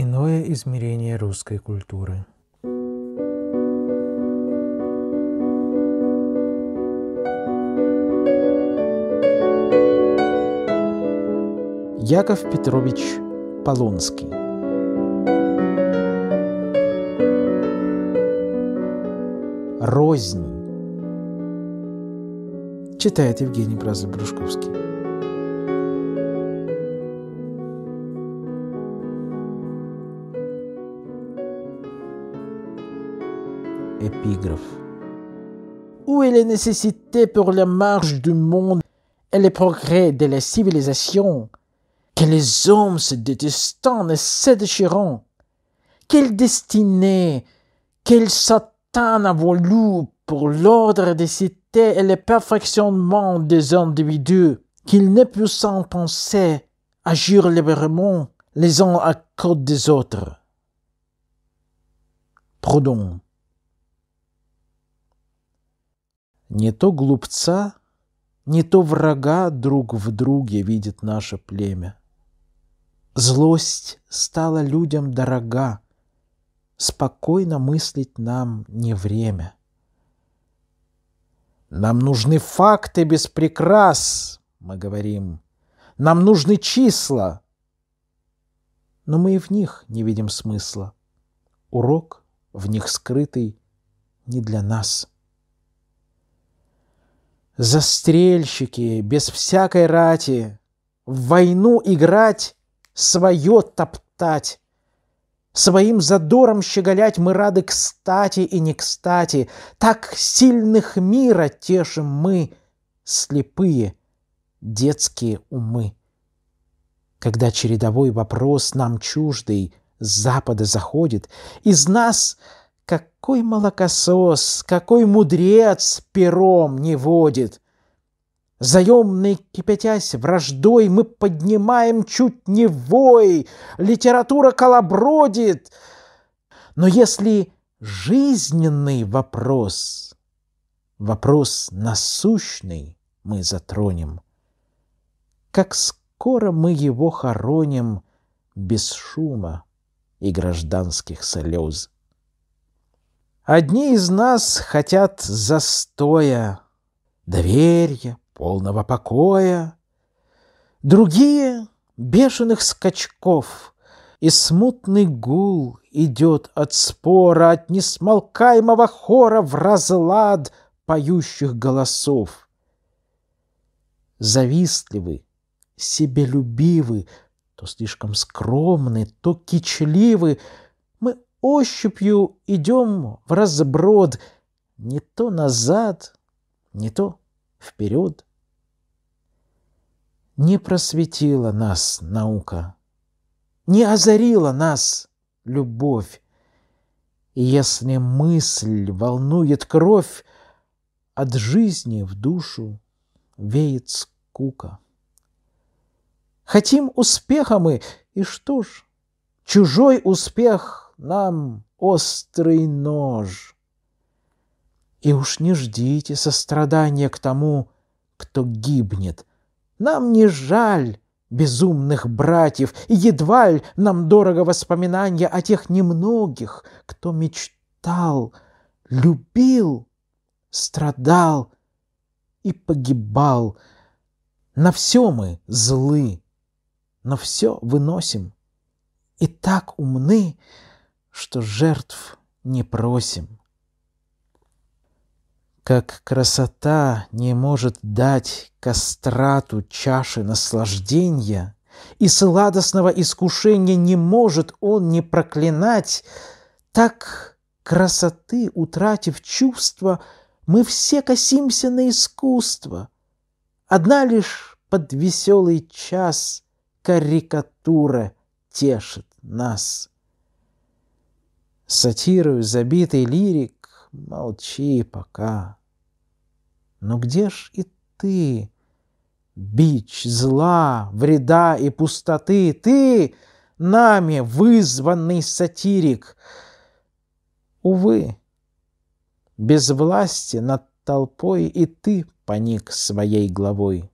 Иное измерение русской культуры. Яков Петрович Полонский Рознь Читает Евгений Бразов-Брюшковский Où est la nécessité pour la marche du monde et les progrès de la civilisation Que les hommes se détestant et se déchirant Quelle destinée, quel Satan a voulu pour l'ordre des cités et le perfectionnement des individus qu'ils ne puissent penser, agir librement les uns à côté des autres Proudhon. Не то глупца, не то врага друг в друге видит наше племя. Злость стала людям дорога, спокойно мыслить нам не время. Нам нужны факты без прикрас, мы говорим. Нам нужны числа. Но мы и в них не видим смысла. Урок в них скрытый не для нас – застрельщики, без всякой рати, в войну играть, свое топтать. Своим задором щеголять мы рады кстати и не кстати. Так сильных мира тешим мы, слепые детские умы. Когда чередовой вопрос нам чуждый с запада заходит, из нас какой молокосос, какой мудрец пером не водит! Заемный, кипятясь враждой, мы поднимаем чуть не вой, литература колобродит. Но если жизненный вопрос, вопрос насущный мы затронем, как скоро мы его хороним без шума и гражданских слез. Одни из нас хотят застоя, доверия, полного покоя. Другие — бешеных скачков, и смутный гул идет от спора, от несмолкаемого хора в разлад поющих голосов. Завистливы, себелюбивы, то слишком скромны, то кичливы — ощупью идем в разброд, не то назад, не то вперед. Не просветила нас наука, не озарила нас любовь. И если мысль волнует кровь, от жизни в душу веет скука. Хотим успеха мы, и что ж, чужой успех нам острый нож. И уж не ждите сострадания к тому, кто гибнет. Нам не жаль безумных братьев, и едва ли нам дорого воспоминания о тех немногих, кто мечтал, любил, страдал и погибал. На все мы злы, на все выносим. И так умны, что жертв не просим. Как красота не может дать кастрату чаши наслаждения, и сладостного искушения не может он не проклинать, так красоты, утратив чувства, мы все косимся на искусство. Одна лишь под веселый час карикатура тешит нас сатирою забитый лирик, молчи пока. Но где ж и ты, бич зла, вреда и пустоты, ты, нами вызванный сатирик? Увы, без власти над толпой и ты поник своей главой.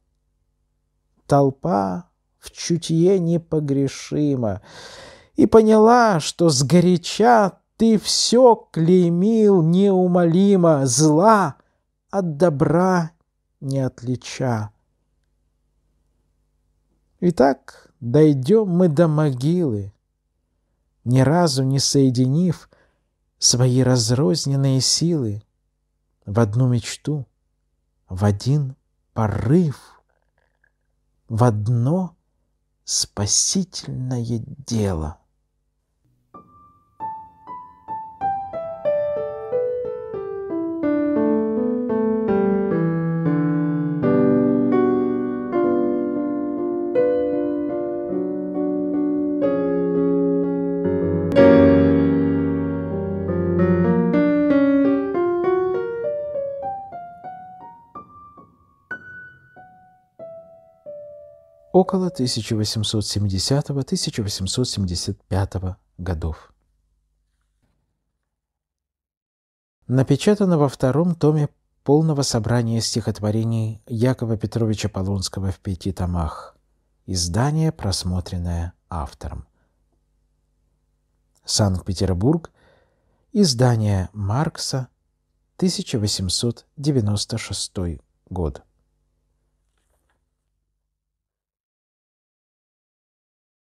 Толпа в чутье непогрешима и поняла, что сгоряча ты все клеймил неумолимо, зла от добра не отлича. Итак, дойдем мы до могилы, ни разу не соединив свои разрозненные силы в одну мечту, в один порыв, в одно спасительное дело. около 1870-1875 годов. Напечатано во втором томе полного собрания стихотворений Якова Петровича Полонского в пяти томах. Издание, просмотренное автором. Санкт-Петербург. Издание Маркса, 1896 год.